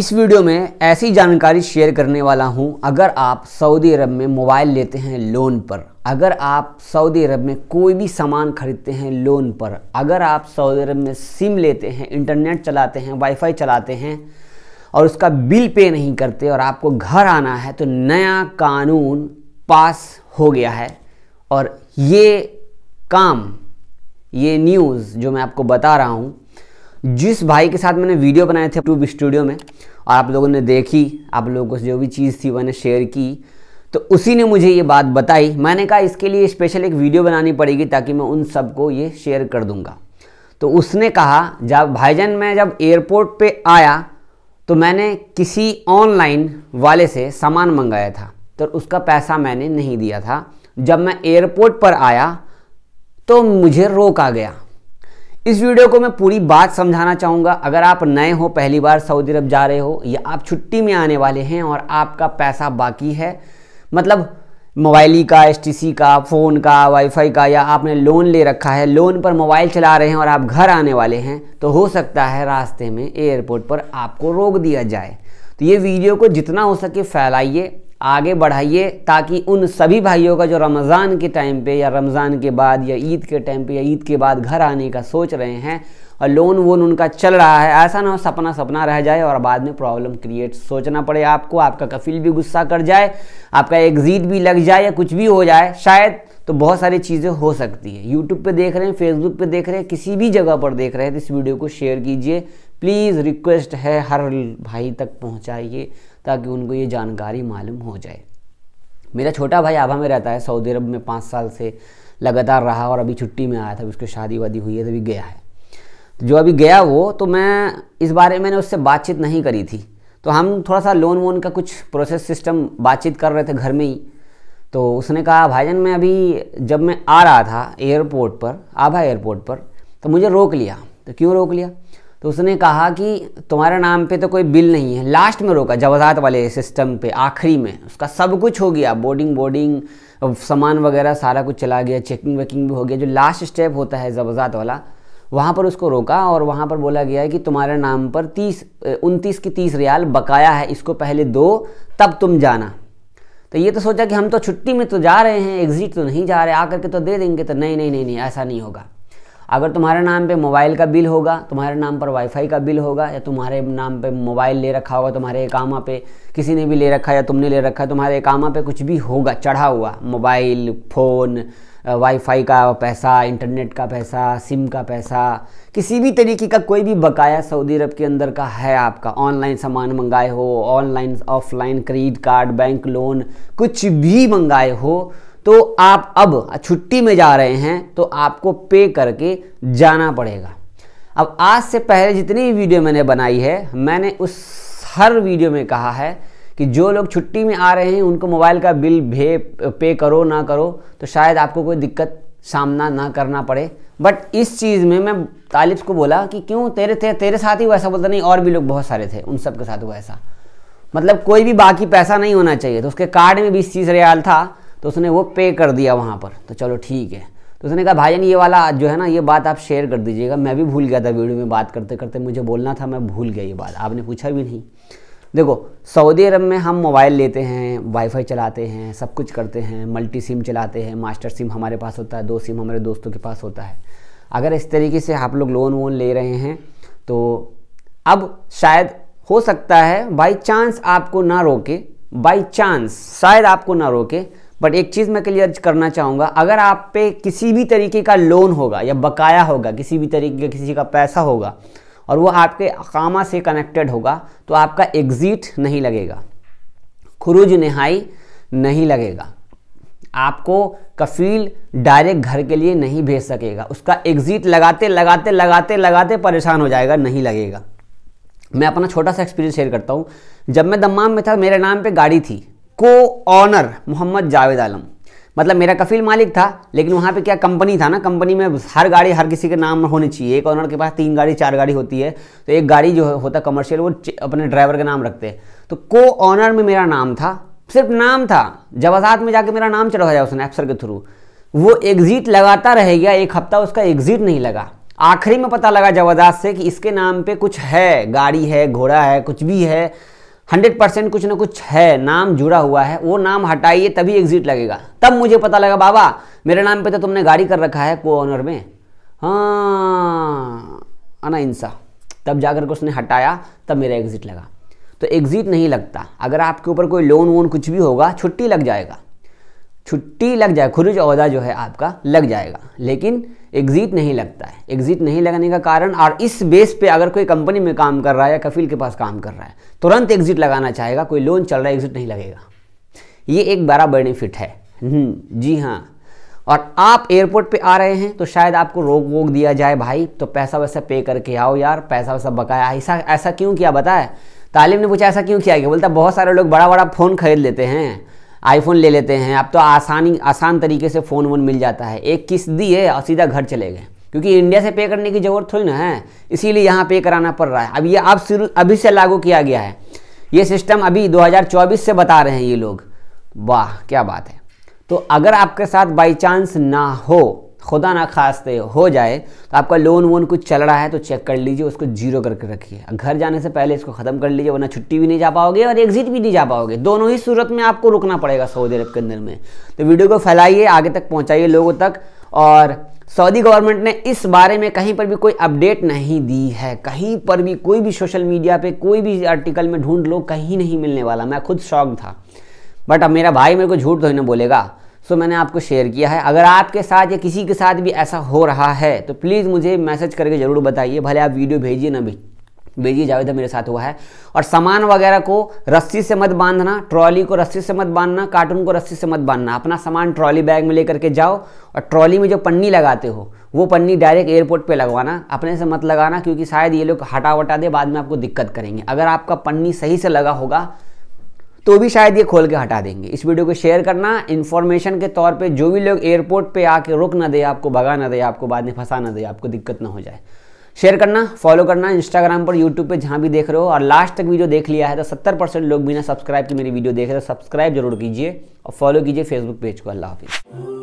इस वीडियो में ऐसी जानकारी शेयर करने वाला हूं अगर आप सऊदी अरब में मोबाइल लेते हैं लोन पर अगर आप सऊदी अरब में कोई भी सामान खरीदते हैं लोन पर अगर आप सऊदी अरब में सिम लेते हैं इंटरनेट चलाते हैं वाईफाई चलाते हैं और उसका बिल पे नहीं करते और आपको घर आना है तो नया कानून पास हो गया है और ये काम ये न्यूज़ जो मैं आपको बता रहा हूँ जिस भाई के साथ मैंने वीडियो बनाए थे ट्यूब स्टूडियो में और आप लोगों ने देखी आप लोगों को जो भी चीज़ थी मैंने शेयर की तो उसी ने मुझे ये बात बताई मैंने कहा इसके लिए स्पेशल एक वीडियो बनानी पड़ेगी ताकि मैं उन सबको ये शेयर कर दूंगा तो उसने कहा जब भाईजान मैं जब एयरपोर्ट पर आया तो मैंने किसी ऑनलाइन वाले से सामान मंगाया था तो उसका पैसा मैंने नहीं दिया था जब मैं एयरपोर्ट पर आया तो मुझे रोका गया इस वीडियो को मैं पूरी बात समझाना चाहूँगा अगर आप नए हो पहली बार सऊदी अरब जा रहे हो या आप छुट्टी में आने वाले हैं और आपका पैसा बाकी है मतलब मोबाइली का एस का फ़ोन का वाईफाई का या आपने लोन ले रखा है लोन पर मोबाइल चला रहे हैं और आप घर आने वाले हैं तो हो सकता है रास्ते में एयरपोर्ट पर आपको रोक दिया जाए तो ये वीडियो को जितना हो सके फैलाइए आगे बढ़ाइए ताकि उन सभी भाइयों का जो रमज़ान के टाइम पे या रमज़ान के बाद या ईद के टाइम पे या ईद के बाद घर आने का सोच रहे हैं और लोन वोन उनका चल रहा है ऐसा ना हो सपना सपना रह जाए और बाद में प्रॉब्लम क्रिएट सोचना पड़े आपको आपका कफिल भी गुस्सा कर जाए आपका एग्जिट भी लग जाए या कुछ भी हो जाए शायद तो बहुत सारी चीज़ें हो सकती है यूट्यूब पे देख रहे हैं फेसबुक पे देख रहे हैं किसी भी जगह पर देख रहे हैं तो इस वीडियो को शेयर कीजिए प्लीज़ रिक्वेस्ट है हर भाई तक पहुँचाइए ताकि उनको ये जानकारी मालूम हो जाए मेरा छोटा भाई आभा में रहता है सऊदी अरब में पाँच साल से लगातार रहा और अभी छुट्टी में आया था उसकी शादी वादी हुई है तभी तो गया है तो जो अभी गया वो तो मैं इस बारे में मैंने उससे बातचीत नहीं करी थी तो हम थोड़ा सा लोन वोन का कुछ प्रोसेस सिस्टम बातचीत कर रहे थे घर में ही तो उसने कहा भाईजान मैं अभी जब मैं आ रहा था एयरपोर्ट पर आभा एयरपोर्ट पर तो मुझे रोक लिया तो क्यों रोक लिया तो उसने कहा कि तुम्हारे नाम पे तो कोई बिल नहीं है लास्ट में रोका जवाजात वाले सिस्टम पे आखिरी में उसका सब कुछ हो गया बोर्डिंग बोर्डिंग सामान वगैरह सारा कुछ चला गया चेकिंग वेकिंग भी हो गया जो लास्ट स्टेप होता है जवाजात वाला वहाँ पर उसको रोका और वहाँ पर बोला गया है कि तुम्हारे नाम पर तीस उनतीस की तीस रियाल बकाया है इसको पहले दो तब तुम जाना तो ये तो सोचा कि हम तो छुट्टी में तो जा रहे हैं एग्जिट तो नहीं जा रहे आकर के तो दे देंगे तो नहीं नहीं नहीं नहीं ऐसा नहीं होगा अगर तुम्हारे नाम पे मोबाइल का बिल होगा तुम्हारे नाम पर वाईफाई का बिल होगा या तुम्हारे नाम पे मोबाइल ले रखा होगा तुम्हारे एकामा पे किसी ने भी ले रखा या तुमने ले रखा है तुम्हारे एकामा पे कुछ भी होगा चढ़ा हुआ मोबाइल फ़ोन वाईफाई का पैसा इंटरनेट का पैसा सिम का पैसा किसी भी तरीके का कोई भी बकाया सऊदी अरब के अंदर का है आपका ऑनलाइन सामान मंगाए हो online offline credit card bank loan कुछ भी मंगाए हो तो आप अब छुट्टी में जा रहे हैं तो आपको पे करके जाना पड़ेगा अब आज से पहले जितनी भी वीडियो मैंने बनाई है मैंने उस हर वीडियो में कहा है कि जो लोग छुट्टी में आ रहे हैं उनको मोबाइल का बिल भे पे करो ना करो तो शायद आपको कोई दिक्कत सामना ना करना पड़े बट इस चीज़ में मैं तालिब को बोला कि क्यों तेरे थे तेरे साथ ही वैसा बोलता नहीं और भी लोग बहुत सारे थे उन सब के साथ हुआ ऐसा मतलब कोई भी बाकी पैसा नहीं होना चाहिए तो उसके कार्ड में बीस तीस रियाल था तो उसने वो पे कर दिया वहाँ पर तो चलो ठीक है तो उसने कहा भाई ये वाला जो है ना ये बात आप शेयर कर दीजिएगा मैं भी भूल गया था वीडियो में बात करते करते मुझे बोलना था मैं भूल गया ये बात आपने पूछा भी नहीं देखो सऊदी अरब में हम मोबाइल लेते हैं वाईफाई चलाते हैं सब कुछ करते हैं मल्टी सिम चलाते हैं मास्टर सिम हमारे पास होता है दो सिम हमारे दोस्तों के पास होता है अगर इस तरीके से आप लोग लोन वोन ले रहे हैं तो अब शायद हो सकता है बाई चांस आपको ना रोके बाई चांस शायद आपको ना रोके बट एक चीज़ मैं क्लियर करना चाहूँगा अगर आप पे किसी भी तरीके का लोन होगा या बकाया होगा किसी भी तरीके का किसी का पैसा होगा और वो आपके अकामा से कनेक्टेड होगा तो आपका एग्ज़िट नहीं लगेगा खुरुज नहाई नहीं लगेगा आपको कफील डायरेक्ट घर के लिए नहीं भेज सकेगा उसका एग्ज़िट लगाते लगाते लगाते लगाते परेशान हो जाएगा नहीं लगेगा मैं अपना छोटा सा एक्सपीरियंस शेयर करता हूँ जब मैं दम्माम में था मेरे नाम पे गाड़ी थी को ऑनर मोहम्मद जावेद आलम मतलब मेरा कफील मालिक था लेकिन वहाँ पे क्या कंपनी था ना कंपनी में हर गाड़ी हर किसी के नाम होनी चाहिए एक ऑनर के पास तीन गाड़ी चार गाड़ी होती है तो एक गाड़ी जो होता कमर्शियल वो अपने ड्राइवर के नाम रखते हैं तो को ऑनर में मेरा नाम था सिर्फ नाम था आजाद में जाके मेरा नाम चढ़ा जाए उसने एप्सर के थ्रू वो एग्जिट लगाता रह गया एक हफ्ता उसका एग्जिट नहीं लगा आखिरी में पता लगा जवाजात से कि इसके नाम पे कुछ है गाड़ी है घोड़ा है कुछ भी है हंड्रेड परसेंट कुछ ना कुछ है नाम जुड़ा हुआ है वो नाम हटाइए तभी एग्जिट लगेगा तब मुझे पता लगा बाबा मेरे नाम पे तो तुमने गाड़ी कर रखा है को ऑनर में हाँ अना इंसा तब जाकर के उसने हटाया तब मेरा एग्जिट लगा तो एग्जिट नहीं लगता अगर आपके ऊपर कोई लोन वोन कुछ भी होगा छुट्टी लग जाएगा छुट्टी लग जाए खुरुज अहदा जो है आपका लग जाएगा लेकिन एग्जिट नहीं लगता है एग्जिट नहीं लगने का कारण और इस बेस पे अगर कोई कंपनी में काम कर रहा है या कफील के पास काम कर रहा है तुरंत एग्जिट लगाना चाहेगा कोई लोन चल रहा है एग्जिट नहीं लगेगा ये एक बड़ा बेनिफिट है हम्म, जी हाँ और आप एयरपोर्ट पे आ रहे हैं तो शायद आपको रोक वोक दिया जाए भाई तो पैसा वैसा पे करके आओ यार पैसा वैसा बकाया ऐसा ऐसा क्यों किया बताए तालिम ने पूछा ऐसा क्यों किया गया बोलता बहुत सारे लोग बड़ा बड़ा फ़ोन खरीद लेते हैं आईफोन ले लेते हैं अब तो आसानी आसान तरीके से फ़ोन वोन मिल जाता है एक किस्त दी है और सीधा घर चले गए क्योंकि इंडिया से पे करने की ज़रूरत थोड़ी ना है इसीलिए यहाँ पे कराना पड़ रहा है अब ये अब शुरू अभी से लागू किया गया है ये सिस्टम अभी 2024 से बता रहे हैं ये लोग वाह क्या बात है तो अगर आपके साथ बाई चांस ना हो खुदा ना खास्ते हो जाए तो आपका लोन वोन कुछ चल रहा है तो चेक कर लीजिए उसको जीरो करके रखिए घर जाने से पहले इसको ख़त्म कर लीजिए वरना छुट्टी भी नहीं जा पाओगे और एग्जिट भी नहीं जा पाओगे दोनों ही सूरत में आपको रुकना पड़ेगा सऊदी अरब के अंदर में तो वीडियो को फैलाइए आगे तक पहुँचाइए लोगों तक और सऊदी गवर्नमेंट ने इस बारे में कहीं पर भी कोई अपडेट नहीं दी है कहीं पर भी कोई भी सोशल मीडिया पे कोई भी आर्टिकल में ढूंढ लो कहीं नहीं मिलने वाला मैं खुद शौक था बट अब मेरा भाई मेरे को झूठ तो ही ना बोलेगा सो मैंने आपको शेयर किया है अगर आपके साथ या किसी के साथ भी ऐसा हो रहा है तो प्लीज़ मुझे मैसेज करके ज़रूर बताइए भले आप वीडियो भेजिए ना भेजिए जावेद मेरे साथ हुआ है और सामान वगैरह को रस्सी से मत बांधना ट्रॉली को रस्सी से मत बांधना कार्टून को रस्सी से मत बांधना अपना सामान ट्रॉली बैग में लेकर के जाओ और ट्रॉली में जो पन्नी लगाते हो वो पन्नी डायरेक्ट एयरपोर्ट पे लगवाना अपने से मत लगाना क्योंकि शायद ये लोग हटा वटा दे बाद में आपको दिक्कत करेंगे अगर आपका पन्नी सही से लगा होगा तो भी शायद ये खोल के हटा देंगे इस वीडियो को शेयर करना इन्फॉर्मेशन के तौर पे जो भी लोग एयरपोर्ट पे आके रुक ना दे आपको भगा ना दे आपको बाद में फंसा ना दे आपको दिक्कत ना हो जाए शेयर करना फॉलो करना इंस्टाग्राम पर यूट्यूब पे जहाँ भी देख रहे हो और लास्ट तक वीडियो देख लिया है तो सत्तर परसेंट लोग बिना सब्सक्राइब की मेरी वीडियो देख रहे हो तो सब्सक्राइब जरूर कीजिए और फॉलो कीजिए फेसबुक पेज को अल्लाह हाफिज़